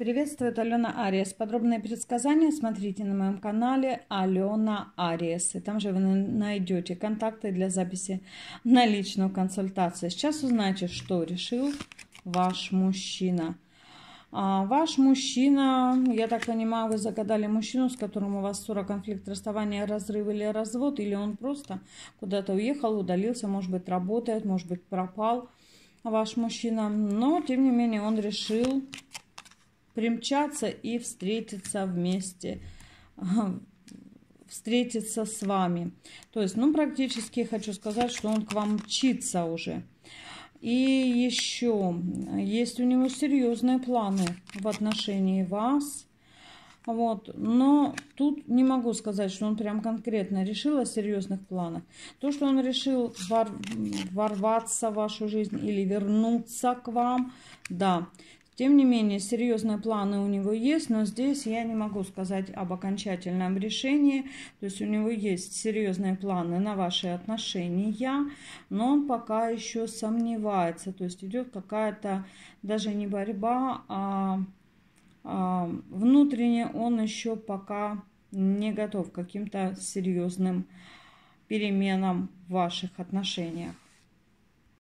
Приветствует Алена Ариес. Подробные предсказания смотрите на моем канале Алена Ариес. И там же вы найдете контакты для записи на личную консультацию. Сейчас узнаете, что решил ваш мужчина. А ваш мужчина, я так понимаю, вы загадали мужчину, с которым у вас ссора, конфликт, расставание, разрыв или развод, или он просто куда-то уехал, удалился, может быть, работает, может быть, пропал ваш мужчина. Но, тем не менее, он решил примчаться и встретиться вместе, встретиться с вами. То есть, ну, практически хочу сказать, что он к вам мчится уже. И еще есть у него серьезные планы в отношении вас. Вот. Но тут не могу сказать, что он прям конкретно решил о серьезных планах. То, что он решил вор... ворваться в вашу жизнь или вернуться к вам, да. Тем не менее, серьезные планы у него есть, но здесь я не могу сказать об окончательном решении. То есть у него есть серьезные планы на ваши отношения, но он пока еще сомневается. То есть идет какая-то даже не борьба, а, а внутренне он еще пока не готов к каким-то серьезным переменам в ваших отношениях.